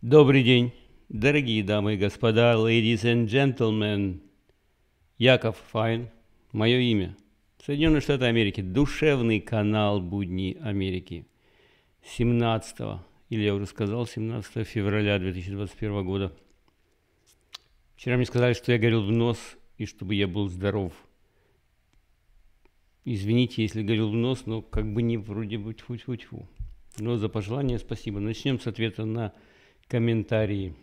Добрый день, дорогие дамы и господа, ladies and gentlemen. Яков Файн, мое имя. Соединенные Штаты Америки, душевный канал «Будни Америки». 17 или я уже сказал, 17 февраля 2021 года. Вчера мне сказали, что я говорил в нос, и чтобы я был здоров. Извините, если говорил в нос, но как бы не вроде бы тьфу-тьфу-тьфу. Но за пожелание спасибо. Начнем с ответа на комментарии.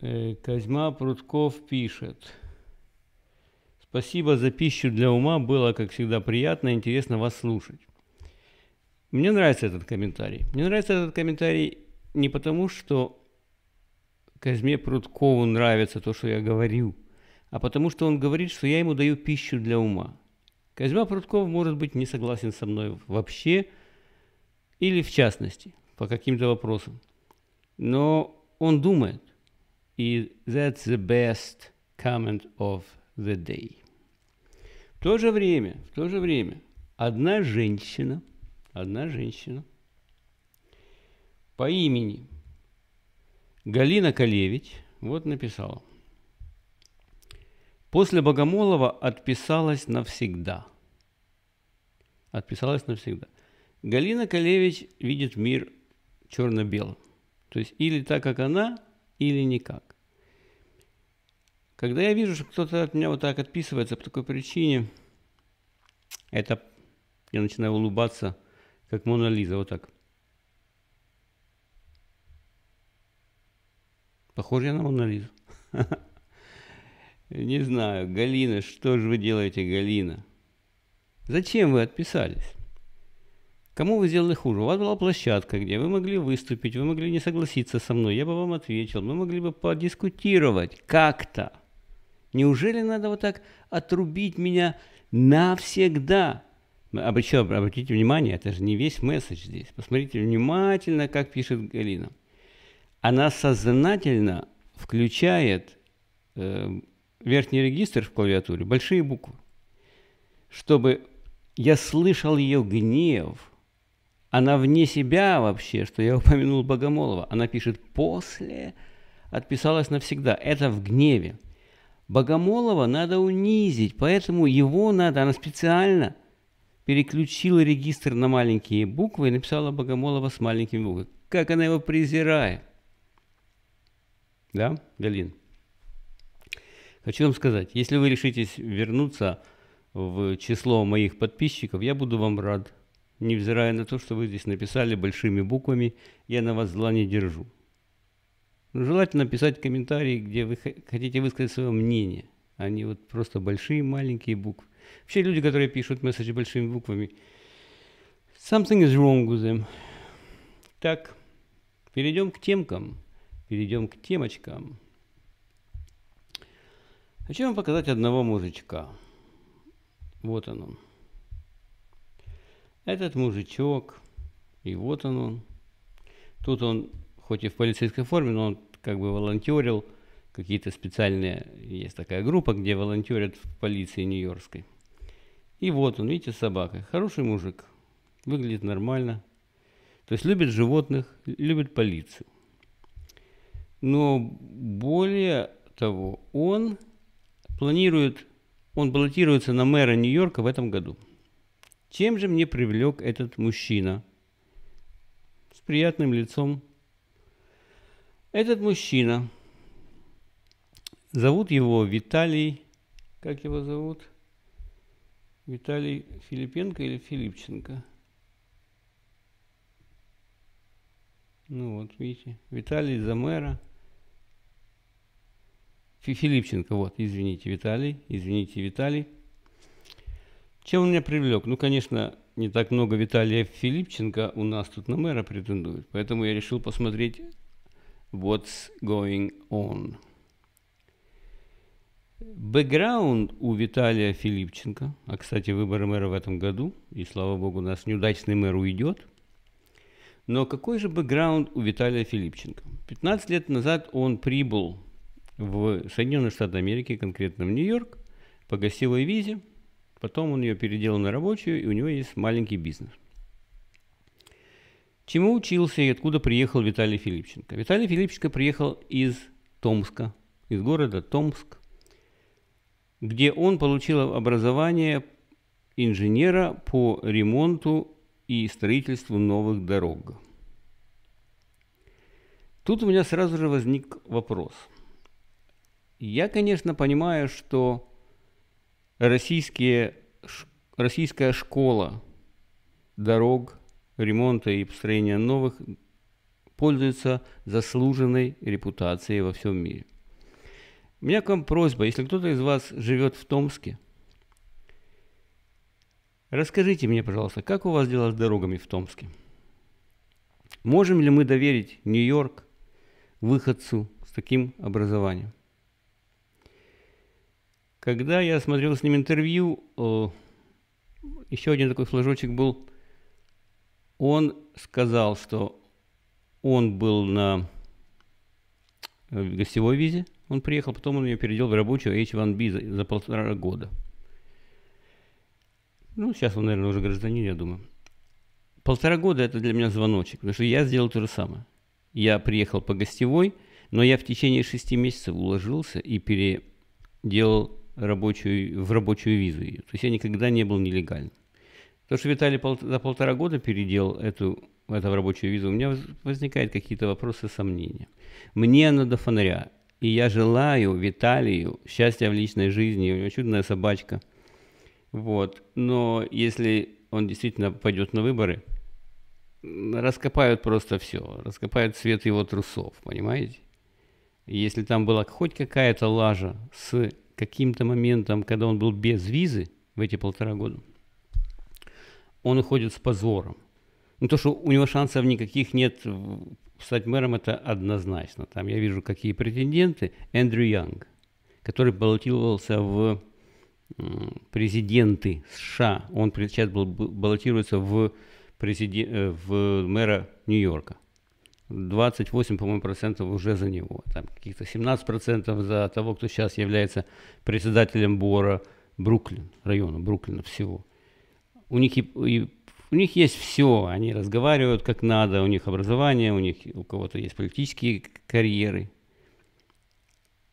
Э, Козьма Прудков пишет. Спасибо за пищу для ума. Было, как всегда, приятно и интересно вас слушать. Мне нравится этот комментарий. Мне нравится этот комментарий не потому, что Козьме Прудкову нравится то, что я говорю, а потому что он говорит, что я ему даю пищу для ума. Козьма Прудков может быть не согласен со мной вообще или в частности – по каким-то вопросам. Но он думает. И that's the best comment of the day. В то же время, в то же время, одна женщина, одна женщина по имени Галина Калевич вот написала. После Богомолова отписалась навсегда. Отписалась навсегда. Галина Калевич видит мир черно-белым. То есть или так, как она, или никак. Когда я вижу, что кто-то от меня вот так отписывается по такой причине, это я начинаю улыбаться, как Мона Лиза, вот так. Похоже я на Мона Лизу. Не знаю, Галина, что же вы делаете, Галина? Зачем вы отписались? Кому вы сделали хуже? У вас была площадка, где вы могли выступить, вы могли не согласиться со мной, я бы вам ответил, мы могли бы подискутировать как-то. Неужели надо вот так отрубить меня навсегда? А обратите внимание, это же не весь месседж здесь. Посмотрите внимательно, как пишет Галина. Она сознательно включает э, верхний регистр в клавиатуре, большие буквы, чтобы я слышал ее гнев – она вне себя вообще, что я упомянул Богомолова. Она пишет «после», отписалась навсегда. Это в гневе. Богомолова надо унизить, поэтому его надо, она специально переключила регистр на маленькие буквы и написала Богомолова с маленькими буквами. Как она его презирает. Да, Галин? Хочу вам сказать, если вы решитесь вернуться в число моих подписчиков, я буду вам рад невзирая на то, что вы здесь написали большими буквами, я на вас зла не держу. Но ну, желательно писать комментарии, где вы хотите высказать свое мнение, а не вот просто большие маленькие буквы. Вообще люди, которые пишут месседжи большими буквами, something is wrong with them. Так, перейдем к темкам, перейдем к темочкам. Хочу вам показать одного мужичка. Вот он он. Этот мужичок, и вот он он. Тут он, хоть и в полицейской форме, но он как бы волонтерил, какие-то специальные, есть такая группа, где волонтерят в полиции Нью-Йоркской. И вот он, видите, с собакой. Хороший мужик, выглядит нормально. То есть любит животных, любит полицию. Но более того, он планирует, он баллотируется на мэра Нью-Йорка в этом году. Чем же мне привлек этот мужчина? С приятным лицом. Этот мужчина. Зовут его Виталий. Как его зовут? Виталий Филипенко или Филипченко? Ну вот, видите, Виталий Замера, Филипченко, вот, извините, Виталий, извините, Виталий. Чем он меня привлек? Ну, конечно, не так много Виталия Филипченко у нас тут на мэра претендует, поэтому я решил посмотреть «What's going on». Бэкграунд у Виталия Филипченко, а, кстати, выборы мэра в этом году, и, слава богу, у нас неудачный мэр уйдет, но какой же бэкграунд у Виталия Филипченко? 15 лет назад он прибыл в Соединенные Штаты Америки, конкретно в Нью-Йорк, по гостевой визе – Потом он ее переделал на рабочую, и у него есть маленький бизнес. Чему учился и откуда приехал Виталий Филипченко? Виталий Филипченко приехал из Томска, из города Томск, где он получил образование инженера по ремонту и строительству новых дорог. Тут у меня сразу же возник вопрос. Я, конечно, понимаю, что Российские, российская школа дорог, ремонта и построения новых пользуется заслуженной репутацией во всем мире. У меня к вам просьба, если кто-то из вас живет в Томске, расскажите мне, пожалуйста, как у вас дела с дорогами в Томске? Можем ли мы доверить Нью-Йорк выходцу с таким образованием? Когда я смотрел с ним интервью, э, еще один такой флажочек был. Он сказал, что он был на э, гостевой визе, он приехал, потом он ее переделал в рабочую H1B за, за полтора года. Ну, сейчас он, наверное, уже гражданин, я думаю. Полтора года это для меня звоночек, потому что я сделал то же самое. Я приехал по гостевой, но я в течение шести месяцев уложился и переделал рабочую, в рабочую визу ее. То есть я никогда не был нелегальным. То, что Виталий пол, за полтора года переделал эту, это в рабочую визу, у меня возникают какие-то вопросы, сомнения. Мне она до фонаря. И я желаю Виталию счастья в личной жизни. У него чудная собачка. Вот. Но если он действительно пойдет на выборы, раскопают просто все. Раскопают цвет его трусов, понимаете? Если там была хоть какая-то лажа с каким-то моментом, когда он был без визы в эти полтора года, он уходит с позором. Ну, то, что у него шансов никаких нет стать мэром, это однозначно. Там я вижу, какие претенденты. Эндрю Янг, который баллотировался в президенты США. Он сейчас баллотируется в, президент, э, в мэра Нью-Йорка. 28, по-моему, процентов уже за него. Там каких-то 17 процентов за того, кто сейчас является председателем Бора Бруклин, района Бруклина всего. У них, и, и, у них есть все, они разговаривают как надо, у них образование, у них у кого-то есть политические карьеры.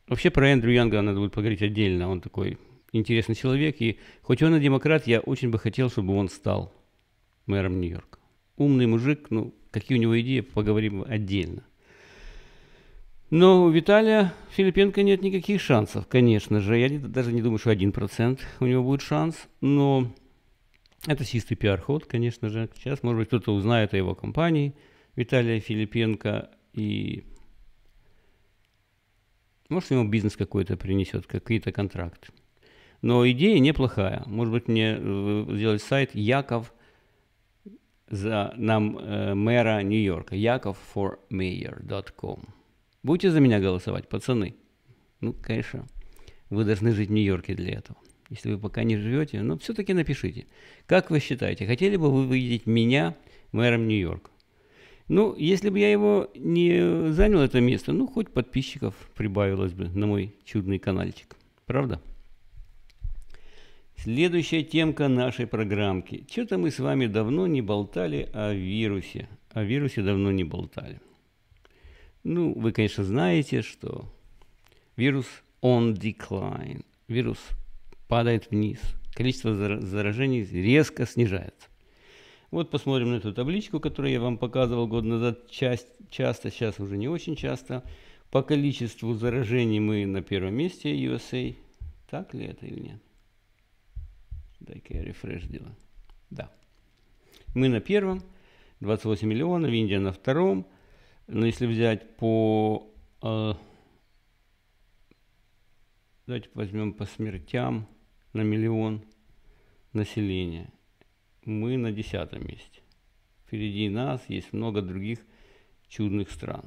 Вообще про Эндрю Янга надо будет поговорить отдельно, он такой интересный человек, и хоть он и демократ, я очень бы хотел, чтобы он стал мэром Нью-Йорка. Умный мужик, ну, Какие у него идеи, поговорим отдельно. Но у Виталия Филипенко нет никаких шансов, конечно же. Я не, даже не думаю, что 1% у него будет шанс. Но это чистый пиар-ход, конечно же. Сейчас, может быть, кто-то узнает о его компании Виталия Филипенко. И может, ему бизнес какой-то принесет, какие-то контракты. Но идея неплохая. Может быть, мне э, сделать сайт Яков за нам э, мэра Нью-Йорка. Яковformayor.com. Будете за меня голосовать, пацаны? Ну, конечно, вы должны жить в Нью-Йорке для этого. Если вы пока не живете, но ну, все-таки напишите. Как вы считаете, хотели бы вы видеть меня мэром Нью-Йорка? Ну, если бы я его не занял это место, ну, хоть подписчиков прибавилось бы на мой чудный каналчик. Правда? Следующая темка нашей программки. Что-то мы с вами давно не болтали о вирусе. О вирусе давно не болтали. Ну, вы, конечно, знаете, что вирус on decline. Вирус падает вниз. Количество заражений резко снижается. Вот посмотрим на эту табличку, которую я вам показывал год назад. Часть, часто, сейчас уже не очень часто. По количеству заражений мы на первом месте USA. Так ли это или нет? Дай-ка я рефреш делаю. Да. Мы на первом, 28 миллионов, Индия на втором. Но если взять по... Э, давайте возьмем по смертям на миллион населения. Мы на десятом месте. Впереди нас есть много других чудных стран.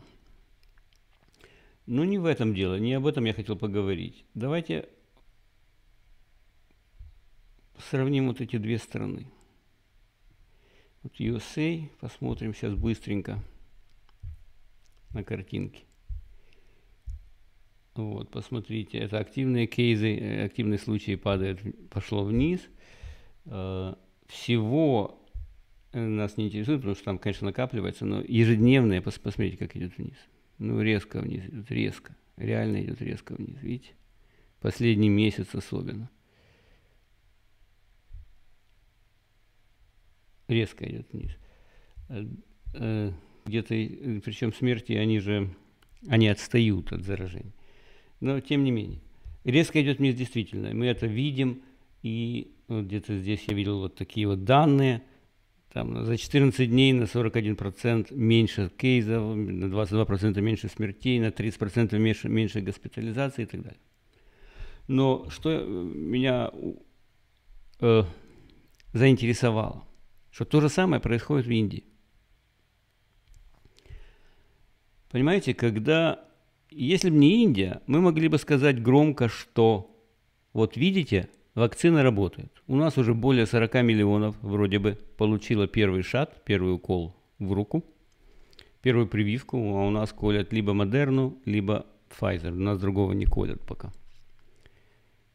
Но не в этом дело, не об этом я хотел поговорить. Давайте Сравним вот эти две стороны. Вот USA, посмотрим сейчас быстренько на картинке. Вот, посмотрите, это активные кейсы, э, активные случаи падают, пошло вниз. Э, всего э, нас не интересует, потому что там, конечно, накапливается, но ежедневное, посмотрите, как идет вниз. Ну, резко вниз идет, резко. Реально идет резко вниз, видите? Последний месяц особенно. резко идет вниз. Э, э, где-то, э, причем смерти, они же, они отстают от заражения. Но тем не менее, резко идет вниз действительно. Мы это видим, и вот где-то здесь я видел вот такие вот данные. Там за 14 дней на 41% меньше кейсов, на 22% меньше смертей, на 30% меньше, меньше госпитализации и так далее. Но что меня э, заинтересовало – что то же самое происходит в Индии. Понимаете, когда, если бы не Индия, мы могли бы сказать громко, что вот видите, вакцина работает. У нас уже более 40 миллионов вроде бы получила первый шат, первый укол в руку, первую прививку, а у нас колят либо Модерну, либо Pfizer. У нас другого не колят пока.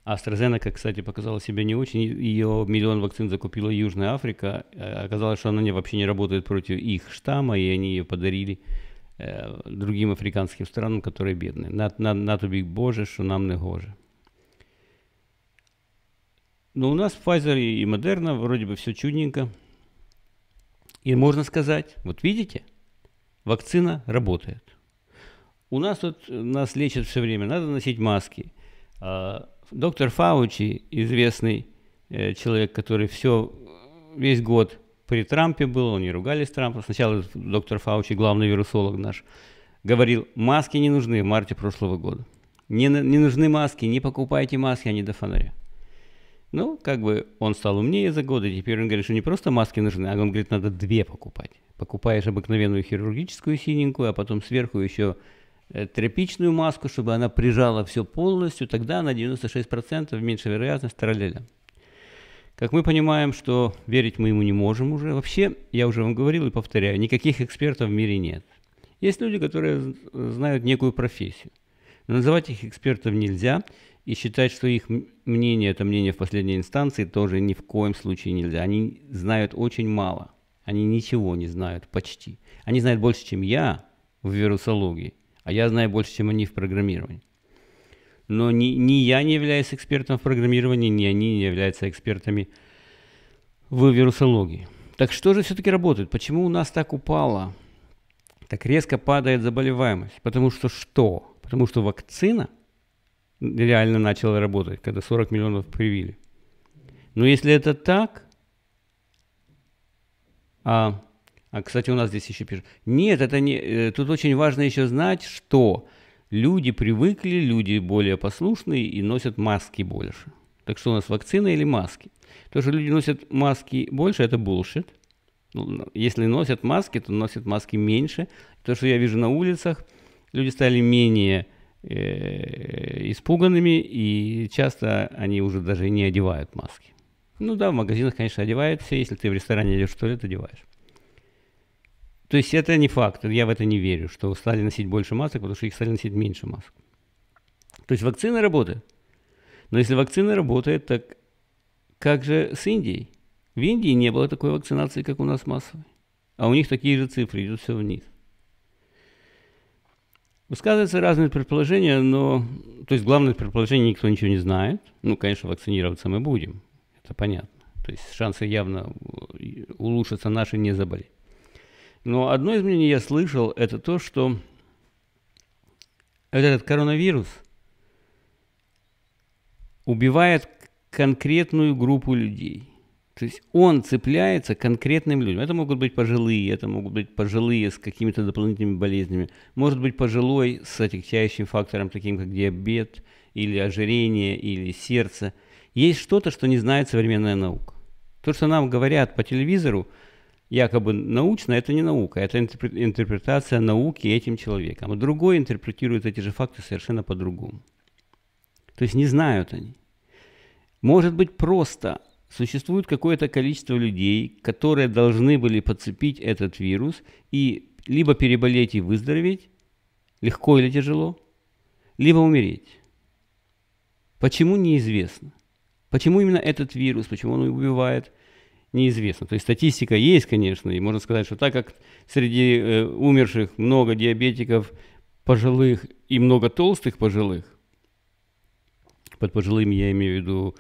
AstraZeneca, кстати, показала себя не очень. Ее миллион вакцин закупила Южная Африка. Э, оказалось, что она не, вообще не работает против их штамма, и они ее подарили э, другим африканским странам, которые бедны. На, на, на тобі, Боже, что нам не гоже. Ну, у нас Pfizer и Moderna вроде бы все чудненько. И можно сказать, вот видите, вакцина работает. У нас тут нас лечат все время, надо носить маски. А, доктор Фаучи, известный э, человек, который все, весь год при Трампе был, они ругались Трампа. Сначала доктор Фаучи, главный вирусолог наш, говорил, маски не нужны в марте прошлого года. Не, не нужны маски, не покупайте маски, они до фонаря. Ну, как бы он стал умнее за годы, теперь он говорит, что не просто маски нужны, а он говорит, надо две покупать. Покупаешь обыкновенную хирургическую синенькую, а потом сверху еще Э, тряпичную маску, чтобы она прижала все полностью, тогда на 96% меньше вероятность тролля. Как мы понимаем, что верить мы ему не можем уже. Вообще, я уже вам говорил и повторяю, никаких экспертов в мире нет. Есть люди, которые знают некую профессию. Но называть их экспертов нельзя, и считать, что их мнение – это мнение в последней инстанции, тоже ни в коем случае нельзя. Они знают очень мало. Они ничего не знают почти. Они знают больше, чем я в вирусологии а я знаю больше, чем они в программировании. Но ни, ни я не являюсь экспертом в программировании, ни они не являются экспертами в вирусологии. Так что же все-таки работает? Почему у нас так упало, так резко падает заболеваемость? Потому что что? Потому что вакцина реально начала работать, когда 40 миллионов привили. Но если это так, а а, кстати, у нас здесь еще пишут. Нет, это не... Э, тут очень важно еще знать, что люди привыкли, люди более послушные и носят маски больше. Так что у нас вакцины или маски? То, что люди носят маски больше, это булшит. Ну, ну, если носят маски, то носят маски меньше. То, что я вижу на улицах, люди стали менее э, испуганными, и часто они уже даже не одевают маски. Ну да, в магазинах, конечно, одевают все. Если ты в ресторане идешь то ли ты одеваешь. То есть это не факт, я в это не верю, что стали носить больше масок, потому что их стали носить меньше масок. То есть вакцины работают, Но если вакцина работает, так как же с Индией? В Индии не было такой вакцинации, как у нас массовой. А у них такие же цифры, идут все вниз. Высказываются разные предположения, но... То есть главное предположение никто ничего не знает. Ну, конечно, вакцинироваться мы будем, это понятно. То есть шансы явно э, улучшатся наши не заболеть. Но одно из мнений я слышал, это то, что этот коронавирус убивает конкретную группу людей. То есть он цепляется конкретным людям. Это могут быть пожилые, это могут быть пожилые с какими-то дополнительными болезнями. Может быть пожилой с отягчающим фактором, таким как диабет, или ожирение, или сердце. Есть что-то, что не знает современная наука. То, что нам говорят по телевизору – якобы научно, это не наука, это интерпретация науки этим человеком. А другой интерпретирует эти же факты совершенно по-другому. То есть не знают они. Может быть, просто существует какое-то количество людей, которые должны были подцепить этот вирус и либо переболеть и выздороветь, легко или тяжело, либо умереть. Почему неизвестно? Почему именно этот вирус, почему он убивает – неизвестно. То есть статистика есть, конечно, и можно сказать, что так как среди э, умерших много диабетиков пожилых и много толстых пожилых, под пожилыми я имею в виду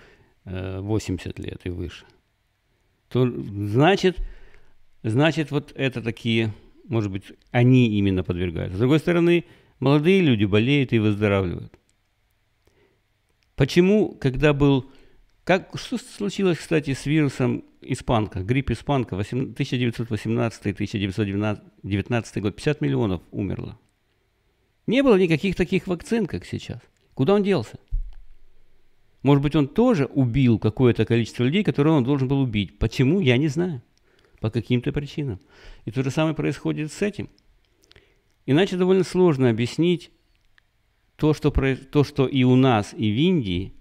э, 80 лет и выше, то значит, значит вот это такие, может быть, они именно подвергаются. С другой стороны, молодые люди болеют и выздоравливают. Почему, когда был как, что случилось, кстати, с вирусом испанка, грипп испанка, 1918-1919 год, 50 миллионов умерло. Не было никаких таких вакцин, как сейчас. Куда он делся? Может быть, он тоже убил какое-то количество людей, которые он должен был убить. Почему, я не знаю. По каким-то причинам. И то же самое происходит с этим. Иначе довольно сложно объяснить то, что, то, что и у нас, и в Индии –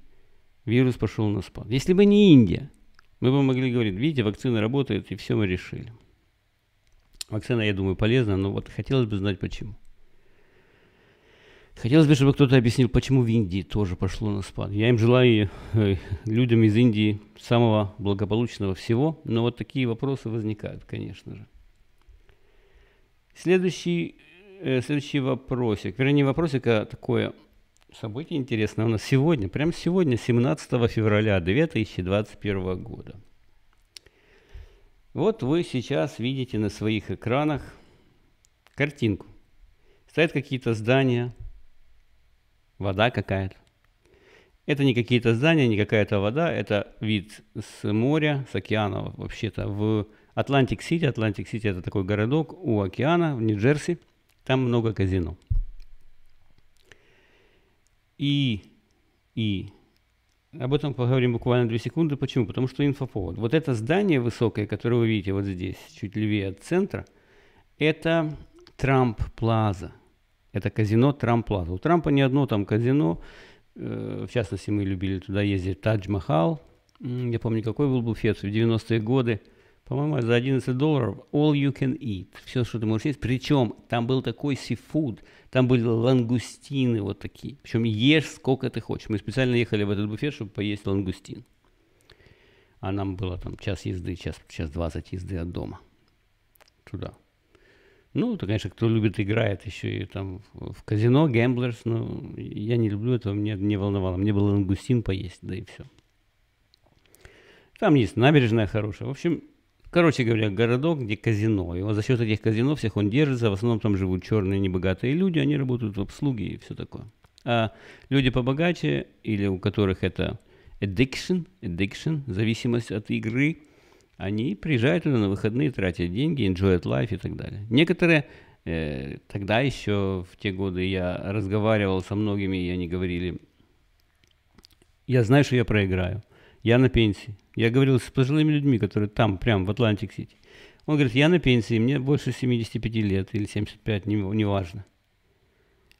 вирус пошел на спад. Если бы не Индия, мы бы могли говорить, видите, вакцина работает, и все мы решили. Вакцина, я думаю, полезна, но вот хотелось бы знать, почему. Хотелось бы, чтобы кто-то объяснил, почему в Индии тоже пошло на спад. Я им желаю э, людям из Индии самого благополучного всего, но вот такие вопросы возникают, конечно же. Следующий, э, следующий вопросик, вернее, вопросик а такое – Событие интересное у нас сегодня, прямо сегодня, 17 февраля 2021 года. Вот вы сейчас видите на своих экранах картинку. Стоят какие-то здания, вода какая-то. Это не какие-то здания, не какая-то вода, это вид с моря, с океана вообще-то. В Атлантик-Сити, Атлантик-Сити это такой городок у океана в Нью-Джерси, там много казино и, и. Об этом поговорим буквально две секунды. Почему? Потому что инфоповод. Вот это здание высокое, которое вы видите вот здесь, чуть левее от центра, это Трамп Плаза. Это казино Трамп Плаза. У Трампа не одно там казино. Э, в частности, мы любили туда ездить Тадж Махал. Я помню, какой был буфет в 90-е годы по-моему, за 11 долларов All You Can Eat, все, что ты можешь есть. Причем там был такой seafood, там были лангустины вот такие. Причем ешь сколько ты хочешь. Мы специально ехали в этот буфет, чтобы поесть лангустин. А нам было там час езды, час, час 20 езды от дома туда. Ну, это, конечно, кто любит, играет еще и там в казино, гэмблерс, но я не люблю этого, мне не волновало. Мне было лангустин поесть, да и все. Там есть набережная хорошая. В общем, Короче говоря, городок, где казино. И вот за счет этих казино всех он держится. В основном там живут черные небогатые люди, они работают в обслуге и все такое. А люди побогаче, или у которых это addiction, addiction, зависимость от игры, они приезжают туда на выходные, тратят деньги, enjoy life и так далее. Некоторые э, тогда еще, в те годы, я разговаривал со многими, и они говорили, я знаю, что я проиграю я на пенсии. Я говорил с пожилыми людьми, которые там, прямо в Атлантик-Сити. Он говорит, я на пенсии, мне больше 75 лет или 75, не, не важно.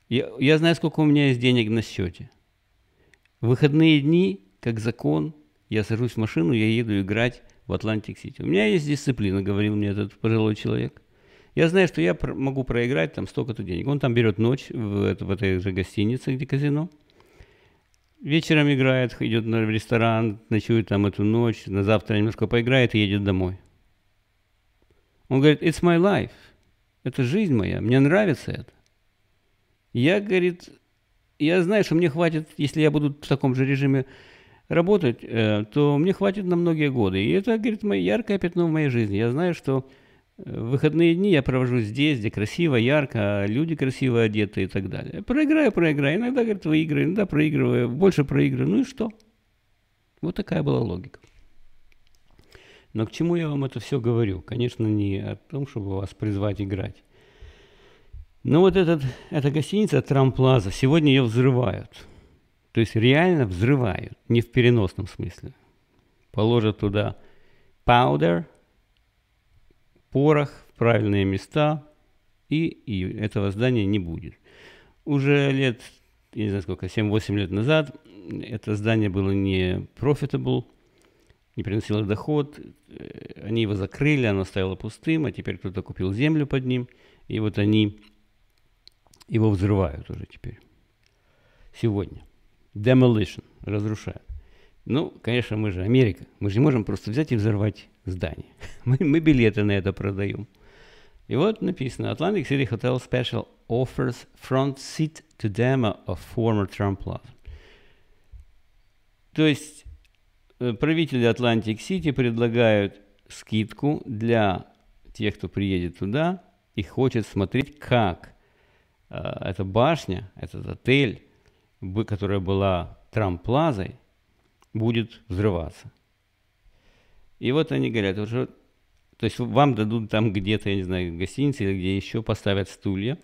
Я, я знаю, сколько у меня есть денег на счете. В выходные дни, как закон, я сажусь в машину, я еду играть в Атлантик-Сити. У меня есть дисциплина, говорил мне этот пожилой человек. Я знаю, что я могу проиграть там столько-то денег. Он там берет ночь в, в этой же гостинице, где казино – вечером играет, идет в ресторан, ночует там эту ночь, на завтра немножко поиграет и едет домой. Он говорит, it's my life. Это жизнь моя, мне нравится это. Я, говорит, я знаю, что мне хватит, если я буду в таком же режиме работать, э, то мне хватит на многие годы. И это, говорит, мое яркое пятно в моей жизни. Я знаю, что Э, выходные дни я провожу здесь, где красиво, ярко, люди красиво одеты и так далее. Проиграю, проиграю. Иногда, говорит, выиграю, иногда проигрываю, больше проигрываю. Ну и что? Вот такая была логика. Но к чему я вам это все говорю? Конечно, не о том, чтобы вас призвать играть. Но вот этот, эта гостиница Трамплаза, сегодня ее взрывают. То есть реально взрывают, не в переносном смысле. Положат туда powder – порох в правильные места, и, и этого здания не будет. Уже лет, я не знаю сколько, 7-8 лет назад это здание было не profitable, не приносило доход, э, они его закрыли, оно стояло пустым, а теперь кто-то купил землю под ним, и вот они его взрывают уже теперь. Сегодня. Demolition, разрушают. Ну, конечно, мы же Америка. Мы же не можем просто взять и взорвать здание. Мы, мы билеты на это продаем. И вот написано, Atlantic City Hotel Special offers front seat to demo of former Trump lot. То есть э, правители Atlantic City предлагают скидку для тех, кто приедет туда и хочет смотреть, как э, эта башня, этот отель, которая была Трамп-плазой, будет взрываться. И вот они говорят, уже, то есть вам дадут там где-то, я не знаю, в или где еще поставят стулья,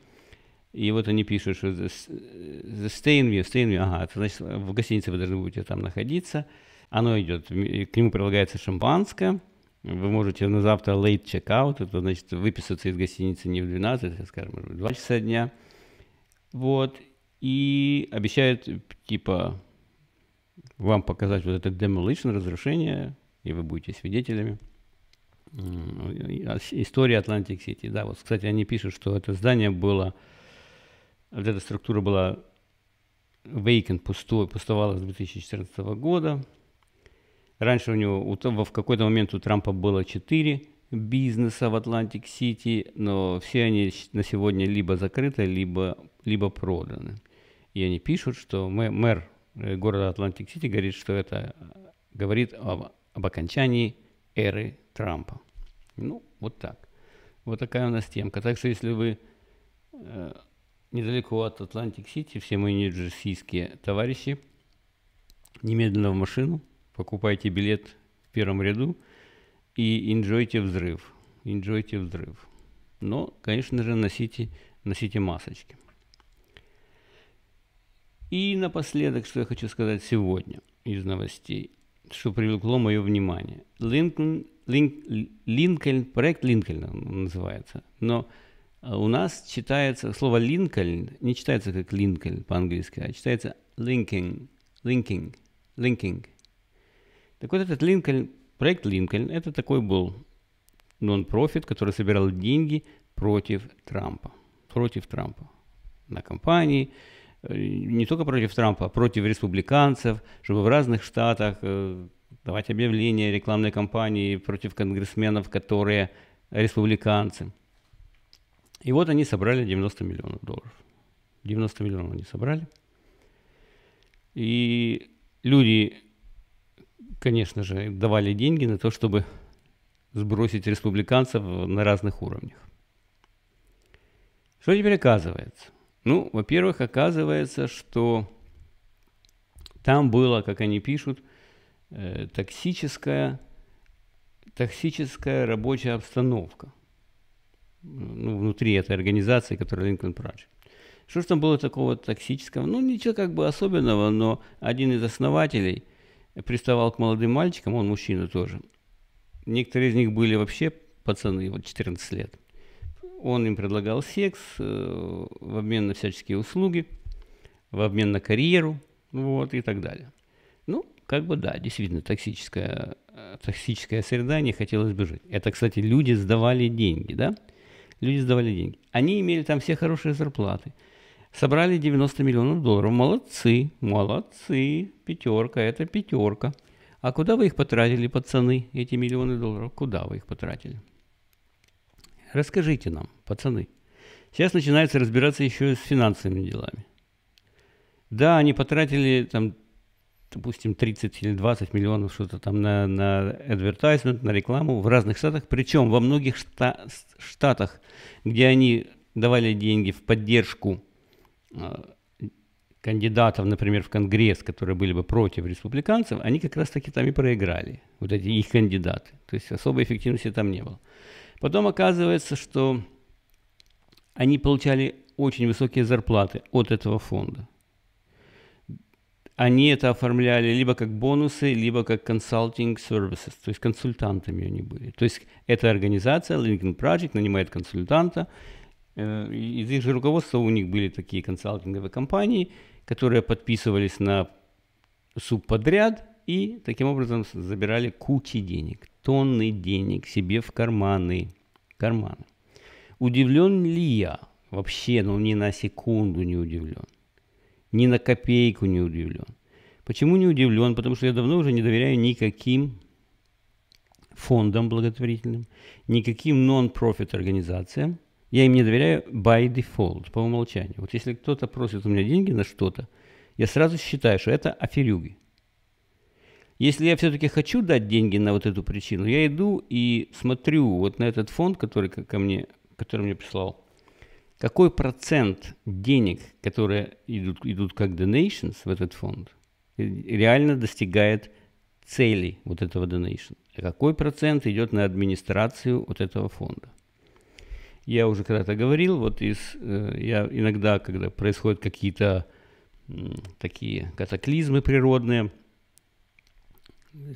и вот они пишут, что the э, stay in view, stay in view, ага, это значит, в гостинице вы должны будете там находиться, оно идет, к нему прилагается шампанское, вы можете на завтра late check-out, это значит выписаться из гостиницы не в 12, а, скажем, в 2 часа дня, вот, и обещают, типа, вам показать вот это demolition разрушение, и вы будете свидетелями. История Атлантик-Сити. Да, вот, кстати, они пишут, что это здание было, вот эта структура была vacant, пустой, пустовала с 2014 года. Раньше у него, в какой-то момент у Трампа было 4 бизнеса в Атлантик-Сити, но все они на сегодня либо закрыты, либо, либо проданы. И они пишут, что мэр Э, города Атлантик-Сити говорит, что это говорит об, об окончании эры Трампа. Ну, вот так. Вот такая у нас темка. Так что если вы э, недалеко от Атлантик-Сити, все мои нью-джерсийские товарищи, немедленно в машину, покупайте билет в первом ряду и инжойте взрыв. Инжойте взрыв. Но, конечно же, носите, носите масочки. И напоследок, что я хочу сказать сегодня из новостей, что привлекло мое внимание. Линкольн, Линк, Линкольн, проект Линкольна называется, но э, у нас читается, слово Линкольн не читается как Линкольн по-английски, а читается Линкинг, Линкинг, Линкинг. Так вот этот Линкольн, проект Линкольн, это такой был нон-профит, который собирал деньги против Трампа, против Трампа на компании, Э, не только против Трампа, а против республиканцев, чтобы в разных штатах э, давать объявления рекламной кампании против конгрессменов, которые республиканцы. И вот они собрали 90 миллионов долларов. 90 миллионов они собрали. И люди, конечно же, давали деньги на то, чтобы сбросить республиканцев на разных уровнях. Что теперь оказывается? Ну, во-первых, оказывается, что там было, как они пишут, э, токсическая, токсическая рабочая обстановка ну, внутри этой организации, которая Lincoln Project. Что же там было такого токсического? Ну, ничего как бы особенного, но один из основателей приставал к молодым мальчикам, он мужчина тоже. Некоторые из них были вообще пацаны, вот 14 лет – он им предлагал секс э, в обмен на всяческие услуги, в обмен на карьеру, вот, и так далее. Ну, как бы да, действительно, токсическая, э, токсическая среда, не хотелось бы жить. Это, кстати, люди сдавали деньги, да? Люди сдавали деньги. Они имели там все хорошие зарплаты. Собрали 90 миллионов долларов. Молодцы, молодцы. Пятерка, это пятерка. А куда вы их потратили, пацаны, эти миллионы долларов? Куда вы их потратили? Расскажите нам, пацаны. Сейчас начинается разбираться еще с финансовыми делами. Да, они потратили там, допустим, 30 или 20 миллионов что-то там на, на advertisement, на рекламу в разных штатах. Причем во многих шта- штатах, где они давали деньги в поддержку э, кандидатов, например, в Конгресс, которые были бы против республиканцев, они как раз таки там и проиграли, вот эти их кандидаты. То есть особой эффективности там не было. Потом оказывается, что они получали очень высокие зарплаты от этого фонда. Они это оформляли либо как бонусы, либо как консалтинг services, то есть консультантами они были. То есть эта организация, Lincoln Project, нанимает консультанта. Э, из их же руководства у них были такие консалтинговые компании, которые подписывались на субподряд – и таким образом забирали кучи денег, тонны денег себе в карманы. карманы. Удивлен ли я? Вообще, ну ни на секунду не удивлен. Ни на копейку не удивлен. Почему не удивлен? Потому что я давно уже не доверяю никаким фондам благотворительным, никаким нон-профит организациям. Я им не доверяю by default, по умолчанию. Вот если кто-то просит у меня деньги на что-то, я сразу считаю, что это аферюги. Если я все-таки хочу дать деньги на вот эту причину, я иду и смотрю вот на этот фонд, который ко мне, который мне прислал, какой процент денег, которые идут, идут как donations в этот фонд, э, реально достигает цели вот этого donation, а какой процент идет на администрацию вот этого фонда. Я уже когда-то говорил, вот из, э, я иногда, когда происходят какие-то такие катаклизмы природные –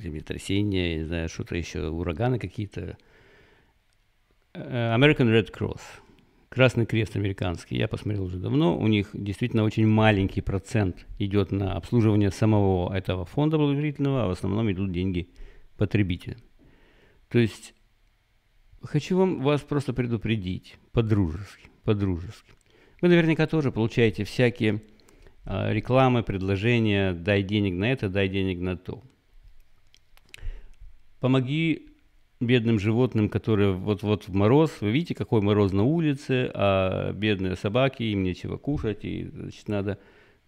землетрясения, не знаю, что-то еще, ураганы какие-то. Э, American Red Cross, Красный Крест американский, я посмотрел уже давно, у них действительно очень маленький процент идет на обслуживание самого этого фонда благотворительного, а в основном идут деньги потребителям. То есть хочу вам, вас просто предупредить, по-дружески, по-дружески. Вы наверняка тоже получаете всякие э, рекламы, предложения, дай денег на это, дай денег на то. Помоги бедным животным, которые вот-вот в мороз, вы видите, какой мороз на улице, а бедные собаки, им нечего кушать, и значит, надо,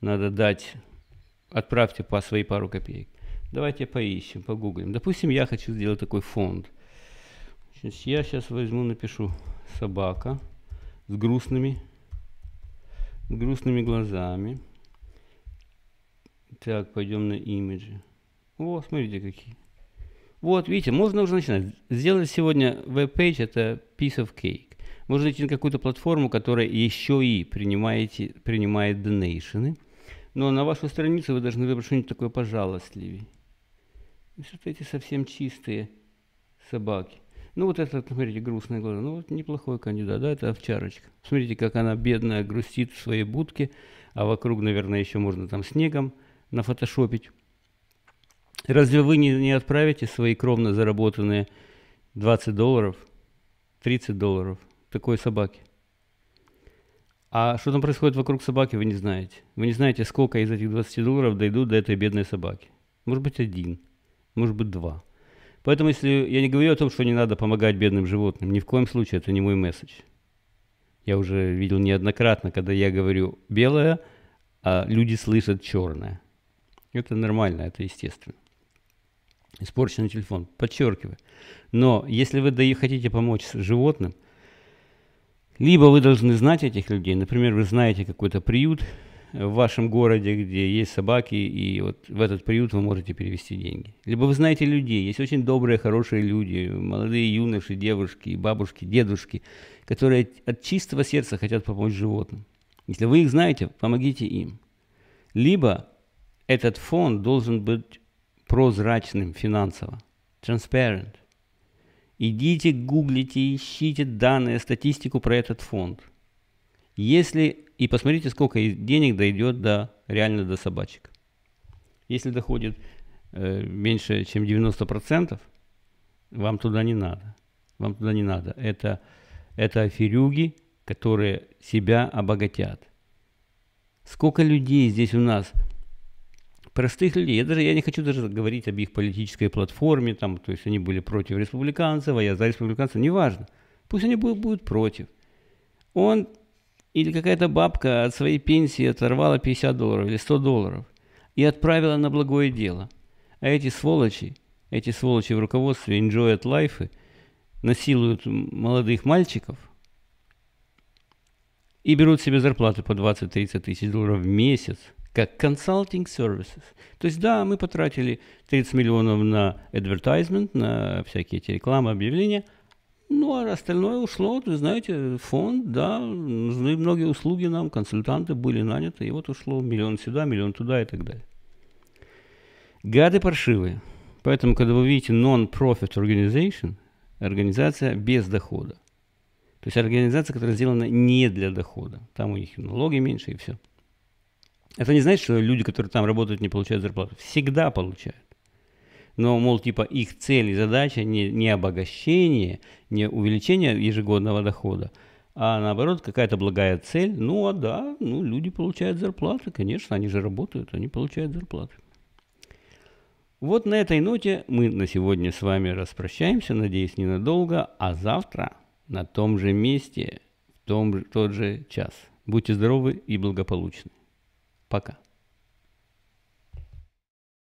надо дать, отправьте по свои пару копеек. Давайте поищем, погуглим. Допустим, я хочу сделать такой фонд. Значит, я сейчас возьму, напишу собака с грустными, с грустными глазами. Так, пойдем на имиджи. О, смотрите какие. Вот, видите, можно уже начинать. Сделать сегодня веб-пейдж – это piece of cake. Можно идти на какую-то платформу, которая еще и принимаете, принимает донейшены. Но на вашу страницу вы должны выбрать что-нибудь такое пожалостливее. Вот эти совсем чистые собаки. Ну вот это, смотрите, грустные глаза. Ну вот неплохой кандидат, да, это овчарочка. Смотрите, как она бедная грустит в своей будке, а вокруг, наверное, еще можно там снегом нафотошопить. Разве вы не, не отправите свои кровно заработанные 20 долларов, 30 долларов такой собаке? А что там происходит вокруг собаки, вы не знаете. Вы не знаете, сколько из этих 20 долларов дойдут до этой бедной собаки. Может быть, один, может быть, два. Поэтому если я не говорю о том, что не надо помогать бедным животным, ни в коем случае это не мой месседж. Я уже видел неоднократно, когда я говорю белое, а люди слышат черное. Это нормально, это естественно испорченный телефон, подчеркиваю. Но если вы да и хотите помочь животным, либо вы должны знать этих людей, например, вы знаете какой-то приют в вашем городе, где есть собаки, и вот в этот приют вы можете перевести деньги. Либо вы знаете людей, есть очень добрые, хорошие люди, молодые юноши, девушки, бабушки, дедушки, которые от чистого сердца хотят помочь животным. Если вы их знаете, помогите им. Либо этот фонд должен быть прозрачным финансово. Transparent. Идите, гуглите, ищите данные, статистику про этот фонд. Если и посмотрите, сколько денег дойдет до, реально до собачек. Если доходит э, меньше, чем 90%, вам туда не надо. Вам туда не надо. Это, это аферюги, которые себя обогатят. Сколько людей здесь у нас – простых людей. Я даже я не хочу даже говорить об их политической платформе, там, то есть они были против республиканцев, а я за республиканцев, неважно. Пусть они будут, будут против. Он или какая-то бабка от своей пенсии оторвала 50 долларов или 100 долларов и отправила на благое дело. А эти сволочи, эти сволочи в руководстве Enjoy at Life насилуют молодых мальчиков и берут себе зарплату по 20-30 тысяч долларов в месяц – как consulting services. То есть, да, мы потратили 30 миллионов на advertisement, на всякие эти рекламы, объявления, ну, а остальное ушло, вы знаете, фонд, да, нужны многие услуги нам, консультанты были наняты, и вот ушло миллион сюда, миллион туда и так далее. Гады паршивые. Поэтому, когда вы видите non-profit organization, организация без дохода. То есть организация, которая сделана не для дохода. Там у них налоги меньше и все. Это не значит, что люди, которые там работают, не получают зарплату. Всегда получают. Но, мол, типа их цель и задача не, не обогащение, не увеличение ежегодного дохода, а наоборот какая-то благая цель. Ну, а да, ну, люди получают зарплаты, конечно, они же работают, они получают зарплаты. Вот на этой ноте мы на сегодня с вами распрощаемся, надеюсь, ненадолго, а завтра на том же месте, в том, в тот же час. Будьте здоровы и благополучны. Пока.